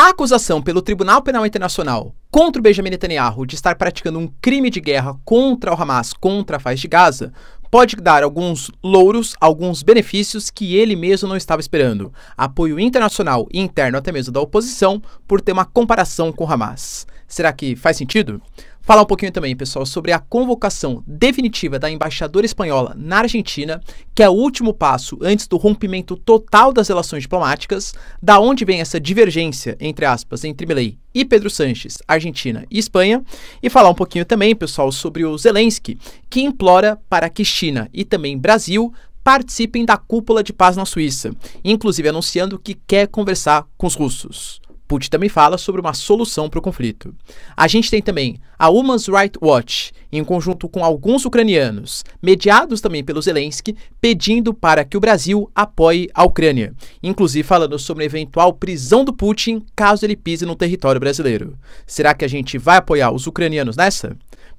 A acusação pelo Tribunal Penal Internacional contra o Benjamin Netanyahu de estar praticando um crime de guerra contra o Hamas, contra a faixa de Gaza, pode dar alguns louros, alguns benefícios que ele mesmo não estava esperando. Apoio internacional e interno até mesmo da oposição por ter uma comparação com o Hamas. Será que faz sentido? falar um pouquinho também, pessoal, sobre a convocação definitiva da embaixadora espanhola na Argentina, que é o último passo antes do rompimento total das relações diplomáticas, da onde vem essa divergência, entre aspas, entre Milei e Pedro Sanches, Argentina e Espanha, e falar um pouquinho também, pessoal, sobre o Zelensky, que implora para que China e também Brasil participem da cúpula de paz na Suíça, inclusive anunciando que quer conversar com os russos. Putin também fala sobre uma solução para o conflito. A gente tem também a Human Rights Watch, em conjunto com alguns ucranianos, mediados também pelo Zelensky, pedindo para que o Brasil apoie a Ucrânia, inclusive falando sobre a eventual prisão do Putin caso ele pise no território brasileiro. Será que a gente vai apoiar os ucranianos nessa?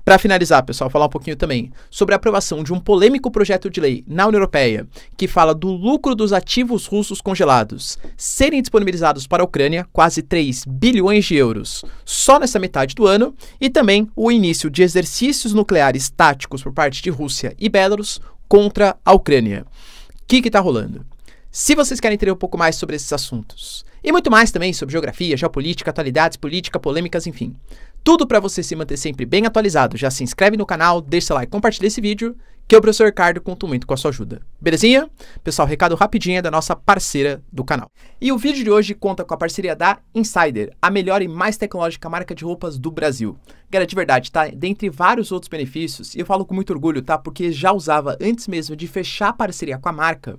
Para finalizar, pessoal, falar um pouquinho também sobre a aprovação de um polêmico projeto de lei na União Europeia que fala do lucro dos ativos russos congelados serem disponibilizados para a Ucrânia quase 3 bilhões de euros só nessa metade do ano e também o início de exercícios nucleares táticos por parte de Rússia e Belarus contra a Ucrânia. O que está rolando? Se vocês querem entender um pouco mais sobre esses assuntos, e muito mais também sobre geografia, geopolítica, atualidades, política, polêmicas, enfim, tudo para você se manter sempre bem atualizado. Já se inscreve no canal, deixa seu like, compartilha esse vídeo, que eu, professor Ricardo, conto muito com a sua ajuda. Belezinha? Pessoal, recado rapidinho é da nossa parceira do canal. E o vídeo de hoje conta com a parceria da Insider, a melhor e mais tecnológica marca de roupas do Brasil. Galera, de verdade, tá? Dentre vários outros benefícios, e eu falo com muito orgulho, tá? Porque já usava antes mesmo de fechar a parceria com a marca,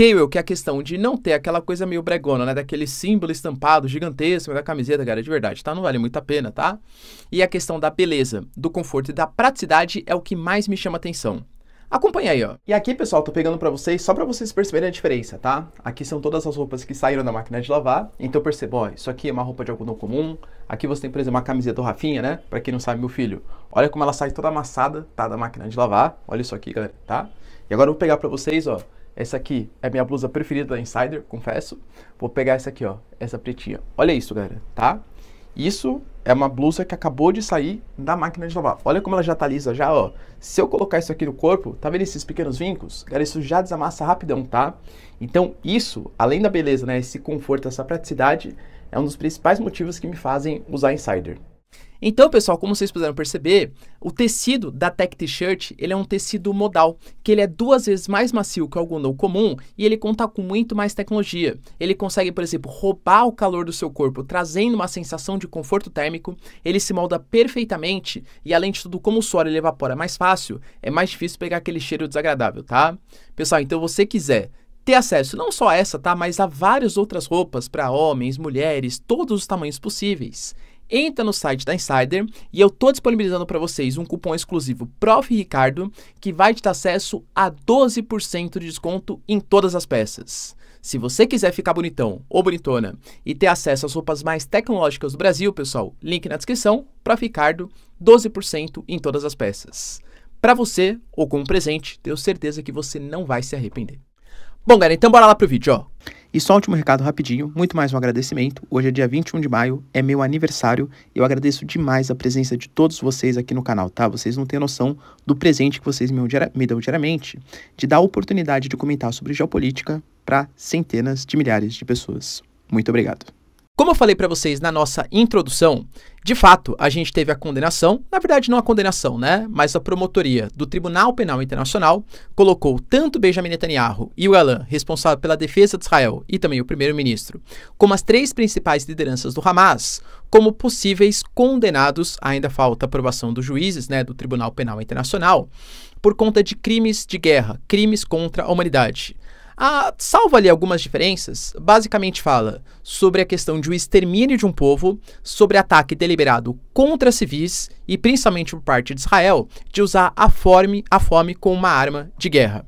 Scale, que é a questão de não ter aquela coisa meio bregona, né? Daquele símbolo estampado gigantesco da camiseta, cara, de verdade, tá? Não vale muito a pena, tá? E a questão da beleza, do conforto e da praticidade é o que mais me chama atenção. Acompanha aí, ó. E aqui, pessoal, tô pegando pra vocês só pra vocês perceberem a diferença, tá? Aqui são todas as roupas que saíram da máquina de lavar. Então perceba, ó, isso aqui é uma roupa de algodão comum. Aqui você tem, por exemplo, uma camiseta do Rafinha, né? Pra quem não sabe, meu filho. Olha como ela sai toda amassada, tá? Da máquina de lavar. Olha isso aqui, galera, tá? E agora eu vou pegar pra vocês, ó, essa aqui é minha blusa preferida da Insider, confesso. Vou pegar essa aqui, ó, essa pretinha. Olha isso, galera, tá? Isso é uma blusa que acabou de sair da máquina de lavar. Olha como ela já tá lisa já, ó. Se eu colocar isso aqui no corpo, tá vendo esses pequenos vincos? galera? isso já desamassa rapidão, tá? Então isso, além da beleza, né, esse conforto, essa praticidade, é um dos principais motivos que me fazem usar Insider. Então, pessoal, como vocês puderam perceber, o tecido da Tech T-shirt, ele é um tecido modal, que ele é duas vezes mais macio que o algodão comum e ele conta com muito mais tecnologia. Ele consegue, por exemplo, roubar o calor do seu corpo, trazendo uma sensação de conforto térmico, ele se molda perfeitamente e, além de tudo, como o suor ele evapora mais fácil, é mais difícil pegar aquele cheiro desagradável, tá? Pessoal, então você quiser ter acesso não só a essa, tá, mas a várias outras roupas para homens, mulheres, todos os tamanhos possíveis entra no site da Insider e eu estou disponibilizando para vocês um cupom exclusivo Prof Ricardo que vai te dar acesso a 12% de desconto em todas as peças. Se você quiser ficar bonitão ou bonitona e ter acesso às roupas mais tecnológicas do Brasil, pessoal, link na descrição, Prof Ricardo, 12% em todas as peças. Para você ou como presente, tenho certeza que você não vai se arrepender. Bom, galera, então bora lá pro vídeo, ó. E só um último recado rapidinho, muito mais um agradecimento. Hoje é dia 21 de maio, é meu aniversário. Eu agradeço demais a presença de todos vocês aqui no canal, tá? Vocês não têm noção do presente que vocês me, me dão diariamente, de dar a oportunidade de comentar sobre geopolítica para centenas de milhares de pessoas. Muito obrigado. Como eu falei para vocês na nossa introdução, de fato, a gente teve a condenação, na verdade não a condenação, né, mas a promotoria do Tribunal Penal Internacional colocou tanto Benjamin Netanyahu e o Elan, responsável pela defesa de Israel, e também o primeiro-ministro, como as três principais lideranças do Hamas, como possíveis condenados, ainda falta aprovação dos juízes, né, do Tribunal Penal Internacional, por conta de crimes de guerra, crimes contra a humanidade. Salvo salva ali algumas diferenças, basicamente fala sobre a questão de o extermínio de um povo, sobre ataque deliberado contra civis e principalmente por parte de Israel de usar a fome, a fome como uma arma de guerra.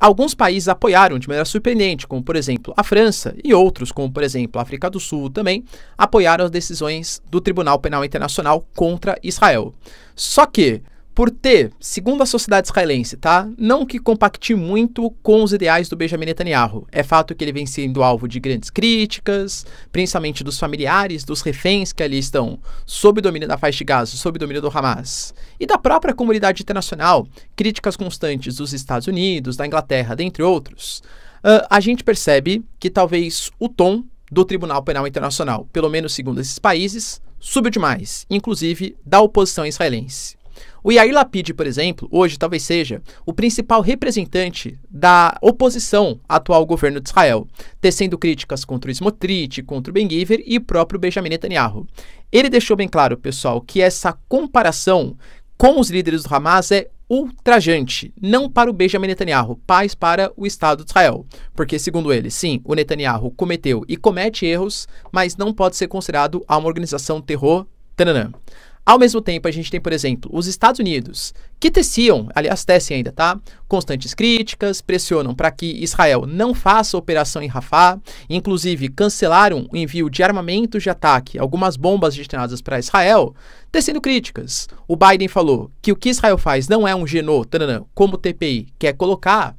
Alguns países apoiaram de maneira surpreendente, como por exemplo a França, e outros, como por exemplo a África do Sul também, apoiaram as decisões do Tribunal Penal Internacional contra Israel. Só que por ter, segundo a sociedade israelense, tá? Não que compacte muito com os ideais do Benjamin Netanyahu. É fato que ele vem sendo alvo de grandes críticas, principalmente dos familiares, dos reféns que ali estão sob domínio da faixa de Gaza, sob domínio do Hamas. E da própria comunidade internacional, críticas constantes dos Estados Unidos, da Inglaterra, dentre outros. Uh, a gente percebe que talvez o tom do Tribunal Penal Internacional, pelo menos segundo esses países, subiu demais, inclusive da oposição israelense. O Yair Lapid, por exemplo, hoje talvez seja o principal representante da oposição ao atual governo de Israel, tecendo críticas contra o Smotrich, contra o Ben Giver e o próprio Benjamin Netanyahu. Ele deixou bem claro, pessoal, que essa comparação com os líderes do Hamas é ultrajante, não para o Benjamin Netanyahu, paz para o Estado de Israel. Porque, segundo ele, sim, o Netanyahu cometeu e comete erros, mas não pode ser considerado uma organização terror. Tananã. Ao mesmo tempo, a gente tem, por exemplo, os Estados Unidos, que teciam, aliás, tecem ainda, tá? Constantes críticas, pressionam para que Israel não faça operação em Rafah, inclusive cancelaram o envio de armamentos de ataque, algumas bombas destinadas para Israel, tecendo críticas. O Biden falou que o que Israel faz não é um genô, como o TPI quer colocar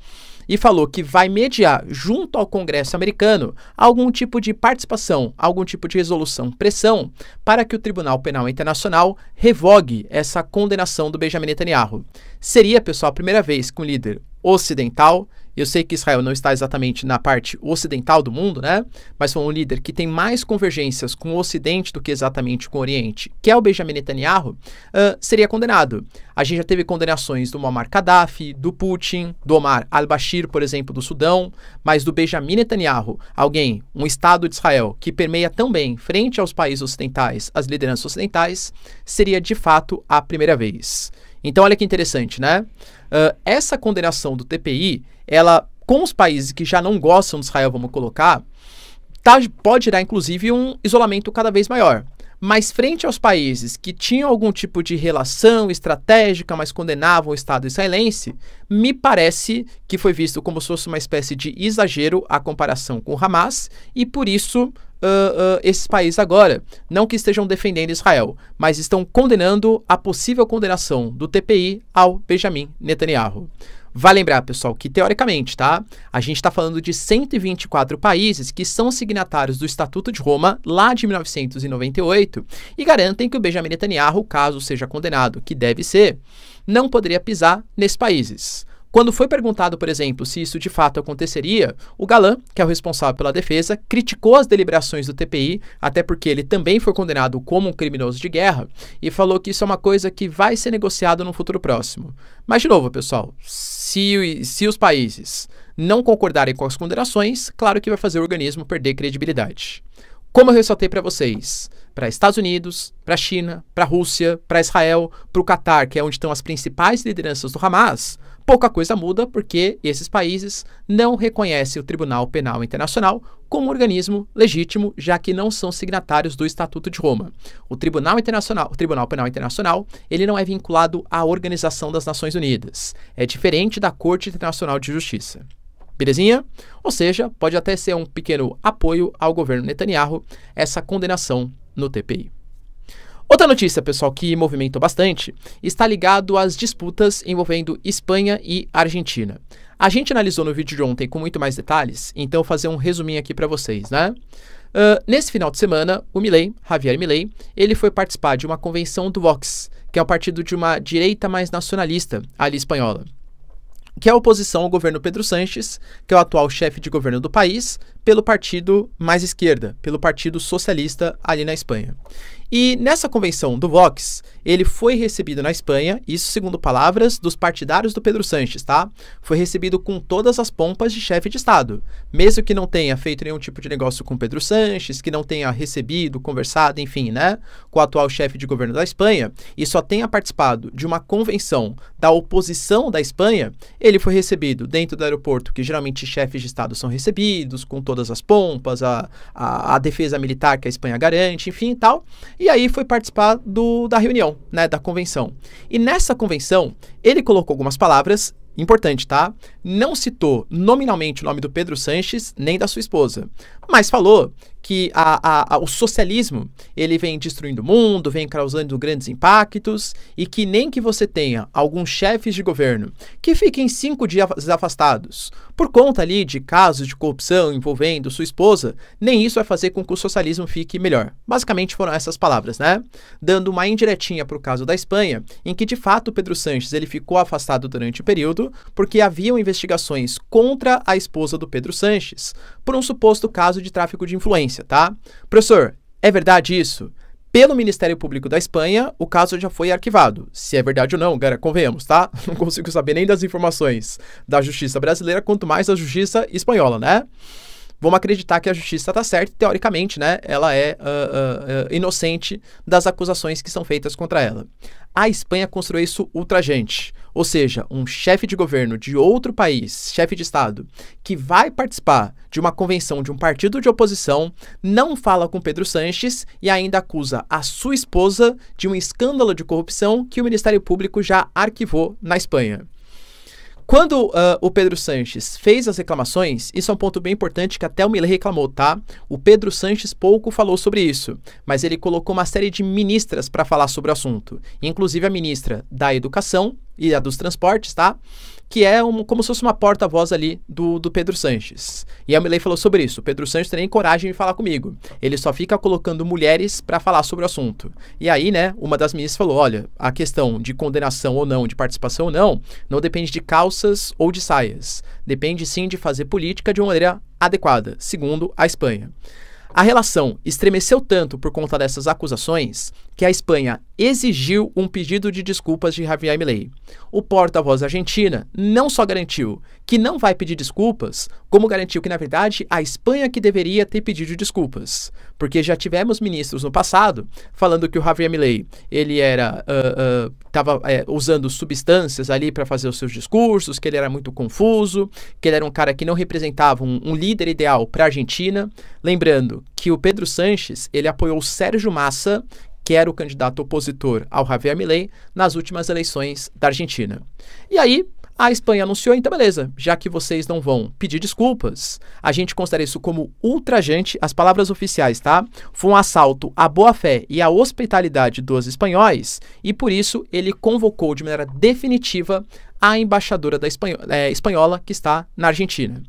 e falou que vai mediar junto ao Congresso americano algum tipo de participação, algum tipo de resolução, pressão para que o Tribunal Penal Internacional revogue essa condenação do Benjamin Netanyahu. Seria, pessoal, a primeira vez que um líder ocidental eu sei que Israel não está exatamente na parte ocidental do mundo, né? Mas foi um líder que tem mais convergências com o Ocidente do que exatamente com o Oriente, que é o Benjamin Netanyahu, uh, seria condenado. A gente já teve condenações do Muammar Gaddafi, do Putin, do Omar al-Bashir, por exemplo, do Sudão, mas do Benjamin Netanyahu, alguém, um Estado de Israel que permeia tão bem frente aos países ocidentais, as lideranças ocidentais, seria de fato a primeira vez. Então, olha que interessante, né? Uh, essa condenação do TPI ela, com os países que já não gostam de Israel, vamos colocar, tá, pode dar inclusive um isolamento cada vez maior. Mas frente aos países que tinham algum tipo de relação estratégica, mas condenavam o Estado israelense, me parece que foi visto como se fosse uma espécie de exagero a comparação com o Hamas, e por isso uh, uh, esses países agora, não que estejam defendendo Israel, mas estão condenando a possível condenação do TPI ao Benjamin Netanyahu. Vai lembrar, pessoal, que teoricamente, tá? A gente está falando de 124 países que são signatários do Estatuto de Roma lá de 1998 e garantem que o Benjamin Netanyahu, caso seja condenado, que deve ser, não poderia pisar nesses países. Quando foi perguntado, por exemplo, se isso de fato aconteceria, o Galan, que é o responsável pela defesa, criticou as deliberações do TPI, até porque ele também foi condenado como um criminoso de guerra, e falou que isso é uma coisa que vai ser negociado no futuro próximo. Mas, de novo, pessoal, se, se os países não concordarem com as condenações, claro que vai fazer o organismo perder credibilidade. Como eu ressaltei para vocês, para Estados Unidos, para China, para Rússia, para Israel, para o Catar, que é onde estão as principais lideranças do Hamas, Pouca coisa muda porque esses países não reconhecem o Tribunal Penal Internacional como organismo legítimo, já que não são signatários do Estatuto de Roma. O Tribunal Internacional, o Tribunal Penal Internacional, ele não é vinculado à Organização das Nações Unidas. É diferente da Corte Internacional de Justiça. Belezinha? Ou seja, pode até ser um pequeno apoio ao governo Netanyahu essa condenação no TPI. Outra notícia, pessoal, que movimentou bastante está ligado às disputas envolvendo Espanha e Argentina. A gente analisou no vídeo de ontem com muito mais detalhes, então vou fazer um resuminho aqui para vocês, né? Uh, nesse final de semana, o Milley, Javier Milley, ele foi participar de uma convenção do Vox, que é o um partido de uma direita mais nacionalista ali espanhola que é a oposição ao governo Pedro Sanches, que é o atual chefe de governo do país, pelo partido mais esquerda, pelo Partido Socialista ali na Espanha. E nessa convenção do Vox, ele foi recebido na Espanha, isso segundo palavras dos partidários do Pedro Sanches, tá? Foi recebido com todas as pompas de chefe de Estado. Mesmo que não tenha feito nenhum tipo de negócio com Pedro Sanches, que não tenha recebido, conversado, enfim, né? Com o atual chefe de governo da Espanha, e só tenha participado de uma convenção da oposição da Espanha, ele foi recebido dentro do aeroporto, que geralmente chefes de Estado são recebidos, com todas todas as pompas, a, a, a, defesa militar que a Espanha garante, enfim e tal. E aí foi participar do, da reunião, né, da convenção. E nessa convenção, ele colocou algumas palavras Importante, tá? Não citou nominalmente o nome do Pedro Sanches nem da sua esposa, mas falou que a, a, a, o socialismo ele vem destruindo o mundo, vem causando grandes impactos e que nem que você tenha alguns chefes de governo que fiquem cinco dias afastados por conta ali de casos de corrupção envolvendo sua esposa, nem isso vai fazer com que o socialismo fique melhor. Basicamente foram essas palavras, né? Dando uma indiretinha para o caso da Espanha, em que de fato Pedro Sanches ele ficou afastado durante o período porque haviam investigações contra a esposa do Pedro Sanches por um suposto caso de tráfico de influência polícia, tá? Professor, é verdade isso? Pelo Ministério Público da Espanha, o caso já foi arquivado. Se é verdade ou não, galera, convenhamos, tá? Não consigo saber nem das informações da justiça brasileira, quanto mais da justiça espanhola, né? vamos acreditar que a justiça está certa, teoricamente, né? Ela é uh, uh, inocente das acusações que são feitas contra ela. A Espanha construiu isso ultrajante, ou seja, um chefe de governo de outro país, chefe de Estado, que vai participar de uma convenção de um partido de oposição, não fala com Pedro Sanches e ainda acusa a sua esposa de um escândalo de corrupção que o Ministério Público já arquivou na Espanha. Quando uh, o Pedro Sanches fez as reclamações, isso é um ponto bem importante que até o Milley reclamou, tá? O Pedro Sanches pouco falou sobre isso, mas ele colocou uma série de ministras para falar sobre o assunto, inclusive a ministra da Educação e a dos Transportes, tá? que é um, como se fosse uma porta-voz ali do, do Pedro Sanches. E a Milley falou sobre isso. O Pedro Sanches tem nem coragem de falar comigo. Ele só fica colocando mulheres para falar sobre o assunto. E aí, né, uma das ministras falou: olha, a questão de condenação ou não, de participação ou não, não depende de calças ou de saias. Depende sim de fazer política de uma maneira adequada, segundo a Espanha. A relação estremeceu tanto por conta dessas acusações que a Espanha exigiu um pedido de desculpas de Javier Milei. O porta-voz da Argentina não só garantiu que não vai pedir desculpas, como garantiu que na verdade a Espanha que deveria ter pedido desculpas, porque já tivemos ministros no passado falando que o Javier Milei ele era estava ah, ah, uh, é, uh, usando substâncias ali para fazer os seus discursos, que ele era muito confuso, que ele era um cara que não representava um, um líder ideal para a Argentina, lembrando que o Pedro Sanches ele apoiou Sérgio Massa, que era o candidato opositor ao Javier Milei nas últimas eleições da Argentina. E aí, a Espanha anunciou, então beleza, já que vocês não vão pedir desculpas, a gente considera isso como ultrajante, as palavras oficiais, tá? Foi um assalto à boa-fé e à hospitalidade dos espanhóis, e por isso ele convocou de maneira definitiva a embaixadora da é, espanhola que está na Argentina.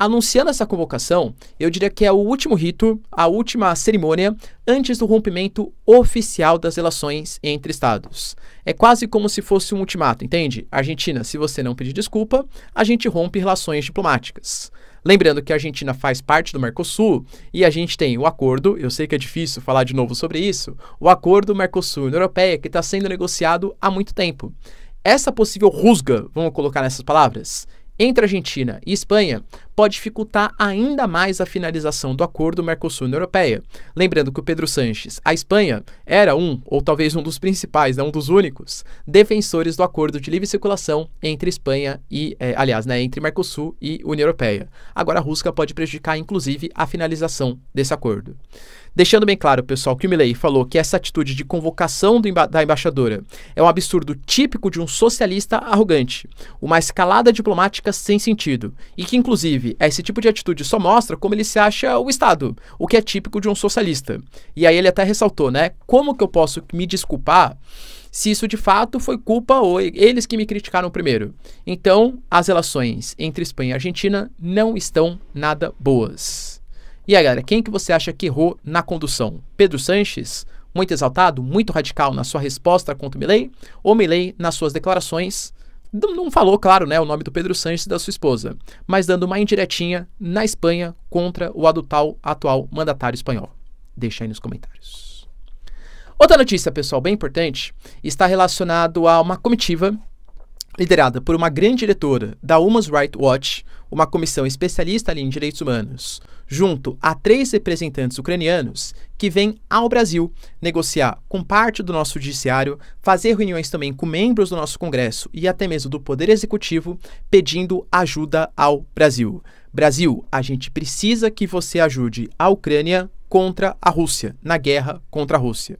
Anunciando essa convocação, eu diria que é o último rito, a última cerimônia antes do rompimento oficial das relações entre estados. É quase como se fosse um ultimato, entende? Argentina, se você não pedir desculpa, a gente rompe relações diplomáticas. Lembrando que a Argentina faz parte do Mercosul e a gente tem o acordo, eu sei que é difícil falar de novo sobre isso, o acordo Mercosul-União Europeia que está sendo negociado há muito tempo. Essa possível rusga, vamos colocar nessas palavras, entre Argentina e Espanha pode dificultar ainda mais a finalização do acordo Mercosul-União Europeia. Lembrando que o Pedro Sanches, a Espanha, era um, ou talvez um dos principais, né, um dos únicos, defensores do acordo de livre circulação entre Espanha e, é, aliás, né, entre Mercosul e União Europeia. Agora a Rusca pode prejudicar, inclusive, a finalização desse acordo. Deixando bem claro, pessoal, que o Milley falou que essa atitude de convocação emba da embaixadora é um absurdo típico de um socialista arrogante, uma escalada diplomática sem sentido, e que, inclusive, teve. É, esse tipo de atitude só mostra como ele se acha o Estado, o que é típico de um socialista. E aí ele até ressaltou, né? Como que eu posso me desculpar se isso de fato foi culpa ou eles que me criticaram primeiro. Então, as relações entre Espanha e Argentina não estão nada boas. E aí, galera, quem que você acha que errou na condução? Pedro Sanches, muito exaltado, muito radical na sua resposta contra o Milley, ou Milley nas suas declarações? não falou, claro, né, o nome do Pedro Sanches e da sua esposa, mas dando uma indiretinha na Espanha contra o adutal atual mandatário espanhol. Deixa aí nos comentários. Outra notícia, pessoal, bem importante, está relacionado a uma comitiva liderada por uma grande diretora da Human Rights Watch, uma comissão especialista ali em direitos humanos, junto a três representantes ucranianos que vêm ao Brasil negociar com parte do nosso judiciário, fazer reuniões também com membros do nosso Congresso e até mesmo do Poder Executivo, pedindo ajuda ao Brasil. Brasil, a gente precisa que você ajude a Ucrânia contra a Rússia, na guerra contra a Rússia.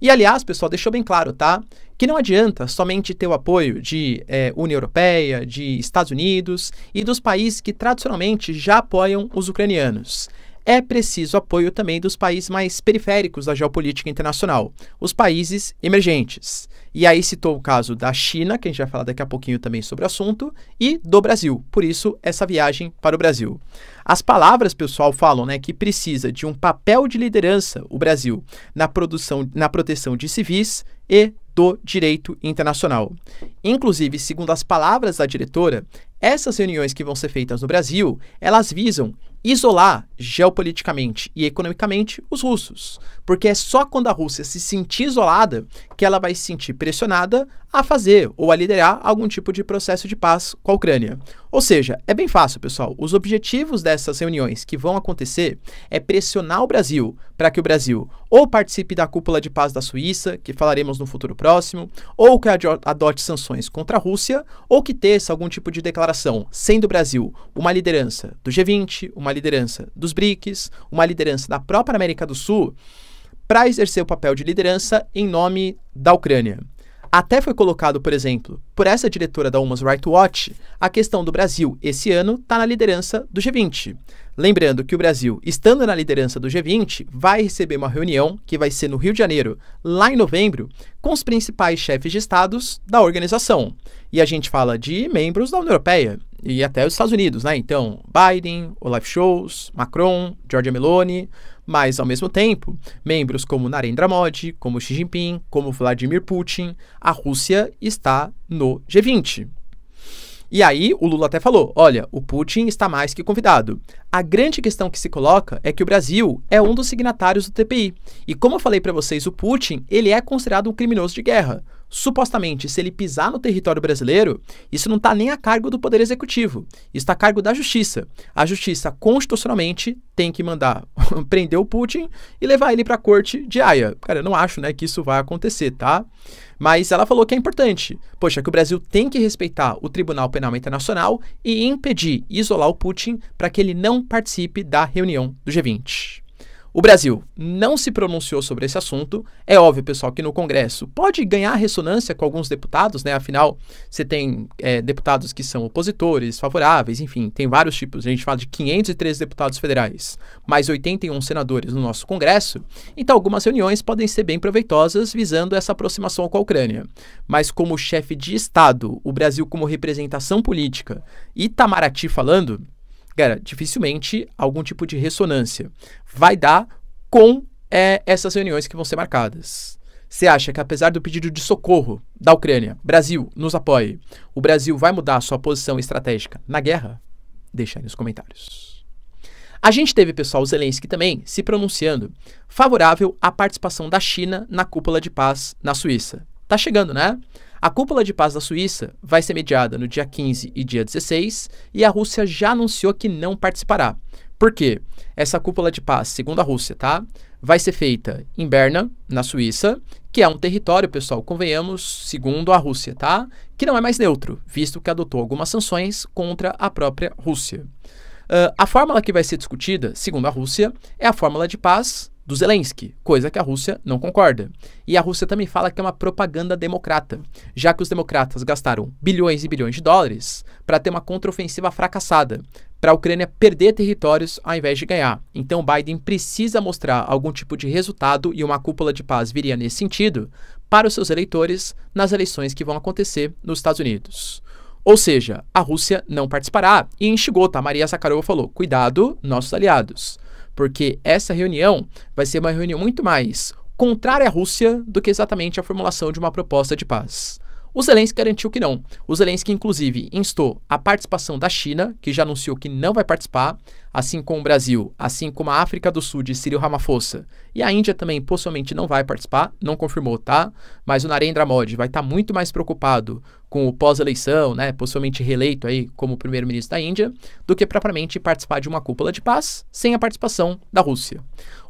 E aliás, pessoal, deixou bem claro, tá? Que não adianta somente ter o apoio de é, União Europeia, de Estados Unidos e dos países que tradicionalmente já apoiam os ucranianos é preciso apoio também dos países mais periféricos da geopolítica internacional, os países emergentes. E aí citou o caso da China, que a gente vai falar daqui a pouquinho também sobre o assunto, e do Brasil. Por isso, essa viagem para o Brasil. As palavras, pessoal, falam né, que precisa de um papel de liderança o Brasil na, produção, na proteção de civis e do direito internacional. Inclusive, segundo as palavras da diretora, essas reuniões que vão ser feitas no Brasil, elas visam isolar geopoliticamente e economicamente os russos, porque é só quando a Rússia se sentir isolada que ela vai se sentir pressionada a fazer ou a liderar algum tipo de processo de paz com a Ucrânia. Ou seja, é bem fácil, pessoal. Os objetivos dessas reuniões que vão acontecer é pressionar o Brasil para que o Brasil ou participe da cúpula de paz da Suíça, que falaremos no futuro próximo, ou que adote sanções contra a Rússia, ou que teça algum tipo de declaração, sendo o Brasil uma liderança do G20, uma liderança dos BRICS, uma liderança da própria América do Sul, para exercer o papel de liderança em nome da Ucrânia. Até foi colocado, por exemplo, por essa diretora da Human Rights Watch, a questão do Brasil, esse ano, está na liderança do G20. Lembrando que o Brasil, estando na liderança do G20, vai receber uma reunião que vai ser no Rio de Janeiro, lá em novembro, com os principais chefes de estados da organização. E a gente fala de membros da União Europeia e até os Estados Unidos, né? Então, Biden, Olaf Scholz, Macron, Giorgia Meloni, mas ao mesmo tempo, membros como Narendra Modi, como Xi Jinping, como Vladimir Putin, a Rússia está no G20. E aí o Lula até falou: olha, o Putin está mais que convidado. A grande questão que se coloca é que o Brasil é um dos signatários do TPI. E como eu falei para vocês, o Putin ele é considerado um criminoso de guerra. Supostamente, se ele pisar no território brasileiro, isso não está nem a cargo do Poder Executivo. Isso está a cargo da Justiça. A Justiça, constitucionalmente, tem que mandar prender o Putin e levar ele para a corte de Haia. Cara, eu não acho né, que isso vai acontecer, tá? Mas ela falou que é importante. Poxa, que o Brasil tem que respeitar o Tribunal Penal Internacional e impedir, isolar o Putin para que ele não participe da reunião do G20. O Brasil não se pronunciou sobre esse assunto. É óbvio, pessoal, que no Congresso pode ganhar ressonância com alguns deputados, né? Afinal, você tem é, deputados que são opositores, favoráveis, enfim, tem vários tipos. A gente fala de 503 deputados federais, mais 81 senadores no nosso Congresso. Então, algumas reuniões podem ser bem proveitosas visando essa aproximação com a Ucrânia. Mas, como chefe de Estado, o Brasil como representação política Itamaraty falando Cara, dificilmente algum tipo de ressonância vai dar com é, essas reuniões que vão ser marcadas. Você acha que, apesar do pedido de socorro da Ucrânia, Brasil nos apoie, o Brasil vai mudar sua posição estratégica na guerra? Deixa aí nos comentários. A gente teve, pessoal, Zelensky também se pronunciando favorável à participação da China na cúpula de paz na Suíça. Tá chegando, né? A cúpula de paz da Suíça vai ser mediada no dia 15 e dia 16 e a Rússia já anunciou que não participará. Por quê? Essa cúpula de paz, segundo a Rússia, tá? Vai ser feita em Berna, na Suíça, que é um território, pessoal, convenhamos, segundo a Rússia, tá? Que não é mais neutro, visto que adotou algumas sanções contra a própria Rússia. Uh, a fórmula que vai ser discutida, segundo a Rússia, é a fórmula de paz do Zelensky, coisa que a Rússia não concorda. E a Rússia também fala que é uma propaganda democrata, já que os democratas gastaram bilhões e bilhões de dólares para ter uma contraofensiva fracassada, para a Ucrânia perder territórios ao invés de ganhar. Então Biden precisa mostrar algum tipo de resultado e uma cúpula de paz viria nesse sentido para os seus eleitores nas eleições que vão acontecer nos Estados Unidos. Ou seja, a Rússia não participará e enxugou, tá? Maria Sakharova falou: cuidado, nossos aliados porque essa reunião vai ser uma reunião muito mais contrária à Rússia do que exatamente a formulação de uma proposta de paz. O Zelensky garantiu que não. O Zelensky, inclusive, instou a participação da China, que já anunciou que não vai participar, assim como o Brasil, assim como a África do Sul de Sírio Ramaphosa. E a Índia também possivelmente não vai participar, não confirmou, tá? Mas o Narendra Modi vai estar tá muito mais preocupado com o pós-eleição, né, possivelmente reeleito aí como primeiro-ministro da Índia, do que propriamente participar de uma cúpula de paz sem a participação da Rússia.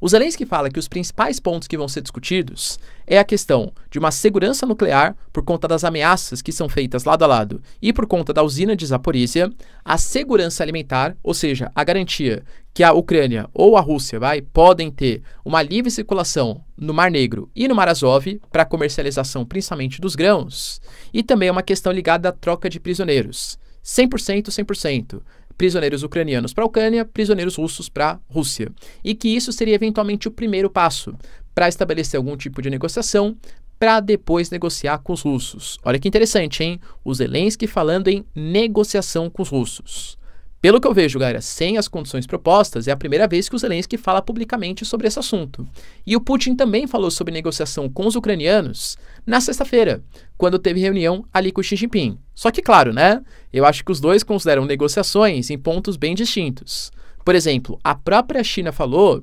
O Zelensky fala que os principais pontos que vão ser discutidos é a questão de uma segurança nuclear por conta das ameaças que são feitas lado a lado e por conta da usina de Zaporizhia, a segurança alimentar, ou seja, a garantia que a Ucrânia ou a Rússia vai, podem ter uma livre circulação no Mar Negro e no Mar Azov para comercialização principalmente dos grãos, e também é uma questão ligada à troca de prisioneiros. 100%, 100% prisioneiros ucranianos para a Ucrânia, prisioneiros russos para a Rússia. E que isso seria eventualmente o primeiro passo para estabelecer algum tipo de negociação para depois negociar com os russos. Olha que interessante, hein? O Zelensky falando em negociação com os russos. Pelo que eu vejo, galera, sem as condições propostas, é a primeira vez que o Zelensky fala publicamente sobre esse assunto. E o Putin também falou sobre negociação com os ucranianos na sexta-feira, quando teve reunião ali com Xi Jinping. Só que, claro, né? Eu acho que os dois consideram negociações em pontos bem distintos. Por exemplo, a própria China falou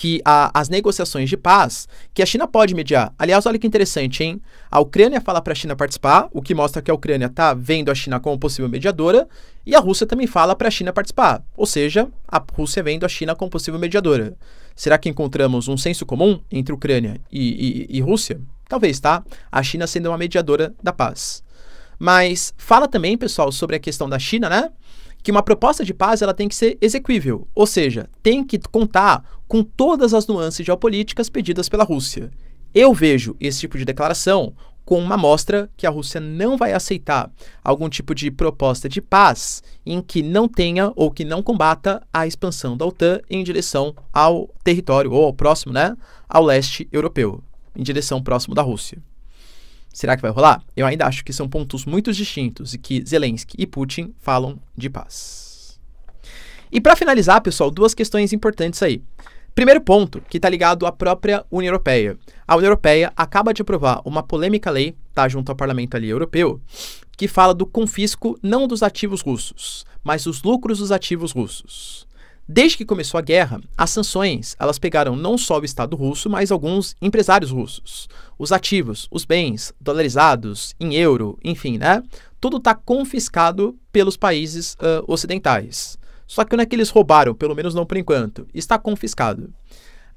que a, as negociações de paz, que a China pode mediar. Aliás, olha que interessante, hein? A Ucrânia fala para a China participar, o que mostra que a Ucrânia está vendo a China como possível mediadora, e a Rússia também fala para a China participar, ou seja, a Rússia vendo a China como possível mediadora. Será que encontramos um senso comum entre Ucrânia e, e, e Rússia? Talvez, tá? A China sendo uma mediadora da paz. Mas fala também, pessoal, sobre a questão da China, né? que uma proposta de paz ela tem que ser execuível, ou seja, tem que contar com todas as nuances geopolíticas pedidas pela Rússia. Eu vejo esse tipo de declaração como uma amostra que a Rússia não vai aceitar algum tipo de proposta de paz em que não tenha ou que não combata a expansão da OTAN em direção ao território ou ao próximo, né, ao leste europeu, em direção próximo da Rússia. Será que vai rolar? Eu ainda acho que são pontos muito distintos e que Zelensky e Putin falam de paz. E para finalizar, pessoal, duas questões importantes aí. Primeiro ponto, que está ligado à própria União Europeia. A União Europeia acaba de aprovar uma polêmica lei, tá junto ao parlamento ali europeu, que fala do confisco não dos ativos russos, mas dos lucros dos ativos russos. Desde que começou a guerra, as sanções elas pegaram não só o Estado russo, mas alguns empresários russos. Os ativos, os bens, dolarizados, em euro, enfim, né? Tudo está confiscado pelos países uh, ocidentais. Só que não é que eles roubaram, pelo menos não por enquanto. Está confiscado.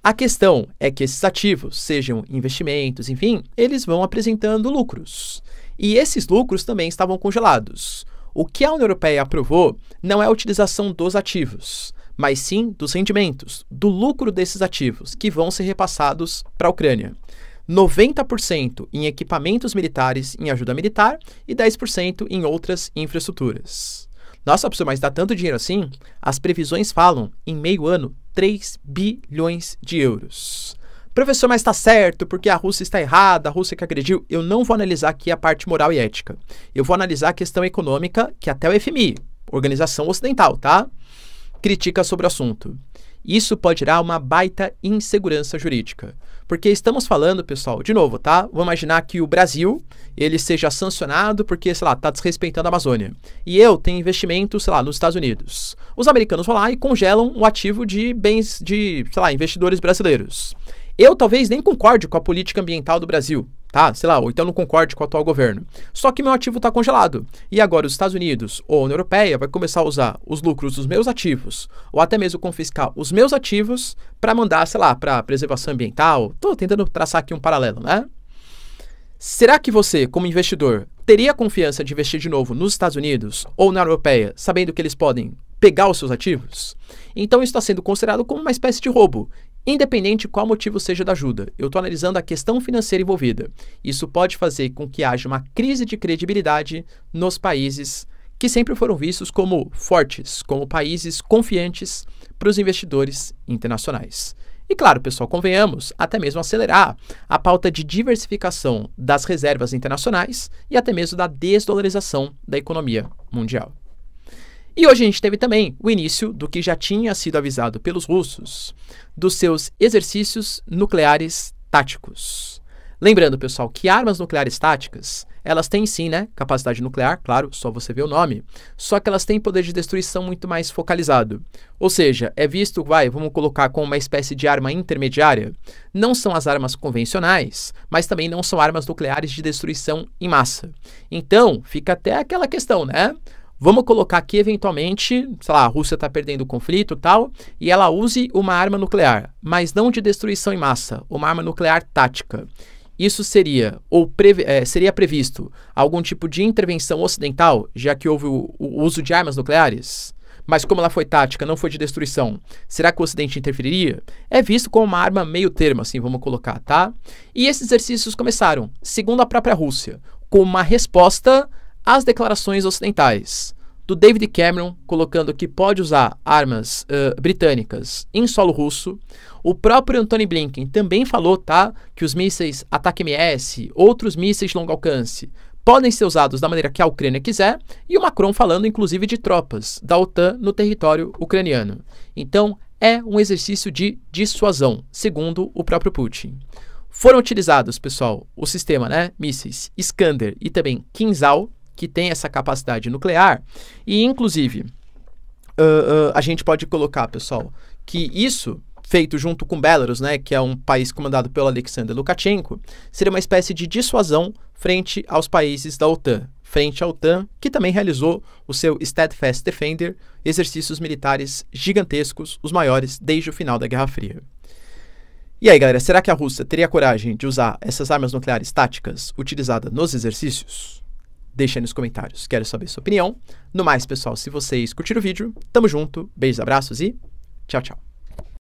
A questão é que esses ativos, sejam investimentos, enfim, eles vão apresentando lucros. E esses lucros também estavam congelados. O que a União Europeia aprovou não é a utilização dos ativos, mas sim dos rendimentos, do lucro desses ativos, que vão ser repassados para a Ucrânia. 90% em equipamentos militares em ajuda militar e 10% em outras infraestruturas. Nossa, professor, mas dá tanto dinheiro assim? As previsões falam em meio ano 3 bilhões de euros. Professor, mas está certo, porque a Rússia está errada, a Rússia que agrediu. Eu não vou analisar aqui a parte moral e ética. Eu vou analisar a questão econômica, que até o FMI, Organização Ocidental, tá? Critica sobre o assunto. Isso pode gerar uma baita insegurança jurídica. Porque estamos falando, pessoal, de novo, tá? Vou imaginar que o Brasil, ele seja sancionado porque, sei lá, tá desrespeitando a Amazônia. E eu tenho investimento, sei lá, nos Estados Unidos. Os americanos vão lá e congelam o ativo de bens de, sei lá, investidores brasileiros. Eu talvez nem concorde com a política ambiental do Brasil, tá? Sei lá, ou então não concorde com o atual governo. Só que meu ativo está congelado. E agora os Estados Unidos ou a União Europeia vai começar a usar os lucros dos meus ativos, ou até mesmo confiscar os meus ativos para mandar, sei lá, para preservação ambiental. Tô tentando traçar aqui um paralelo, né? Será que você, como investidor, teria confiança de investir de novo nos Estados Unidos ou na Europeia, sabendo que eles podem pegar os seus ativos? Então isso está sendo considerado como uma espécie de roubo. Independente de qual motivo seja da ajuda, eu estou analisando a questão financeira envolvida. Isso pode fazer com que haja uma crise de credibilidade nos países que sempre foram vistos como fortes, como países confiantes para os investidores internacionais. E claro, pessoal, convenhamos, até mesmo acelerar a pauta de diversificação das reservas internacionais e até mesmo da desdolarização da economia mundial. E hoje a gente teve também o início do que já tinha sido avisado pelos russos, dos seus exercícios nucleares táticos. Lembrando, pessoal, que armas nucleares táticas, elas têm sim, né, capacidade nuclear, claro, só você vê o nome, só que elas têm poder de destruição muito mais focalizado. Ou seja, é visto, vai, vamos colocar como uma espécie de arma intermediária. Não são as armas convencionais, mas também não são armas nucleares de destruição em massa. Então, fica até aquela questão, né? Vamos colocar que eventualmente, sei lá, a Rússia está perdendo o conflito tal, e ela use uma arma nuclear, mas não de destruição em massa, uma arma nuclear tática. Isso seria ou é, seria previsto algum tipo de intervenção ocidental, já que houve o, o uso de armas nucleares? mas como ela foi tática, não foi de destruição, será que o Ocidente interferiria? É visto como uma arma meio termo, assim, vamos colocar, tá? E esses exercícios começaram, segundo a própria Rússia, com uma resposta as declarações ocidentais do David Cameron colocando que pode usar armas uh, britânicas em solo russo. O próprio Antony Blinken também falou, tá, que os mísseis ataque MS, outros mísseis de longo alcance, podem ser usados da maneira que a Ucrânia quiser, e o Macron falando inclusive de tropas da OTAN no território ucraniano. Então, é um exercício de dissuasão, segundo o próprio Putin. Foram utilizados, pessoal, o sistema, né, mísseis Iskander e também Kinzhal, que tem essa capacidade nuclear. E, inclusive, uh, uh, a gente pode colocar, pessoal, que isso feito junto com Belarus, né, que é um país comandado pelo Alexander Lukashenko, seria uma espécie de dissuasão frente aos países da OTAN, frente à OTAN, que também realizou o seu Steadfast Defender, exercícios militares gigantescos, os maiores desde o final da Guerra Fria. E aí, galera, será que a Rússia teria coragem de usar essas armas nucleares táticas utilizadas nos exercícios? Deixa aí nos comentários, quero saber sua opinião. No mais, pessoal, se vocês curtiram o vídeo, tamo junto, beijos, abraços e tchau, tchau.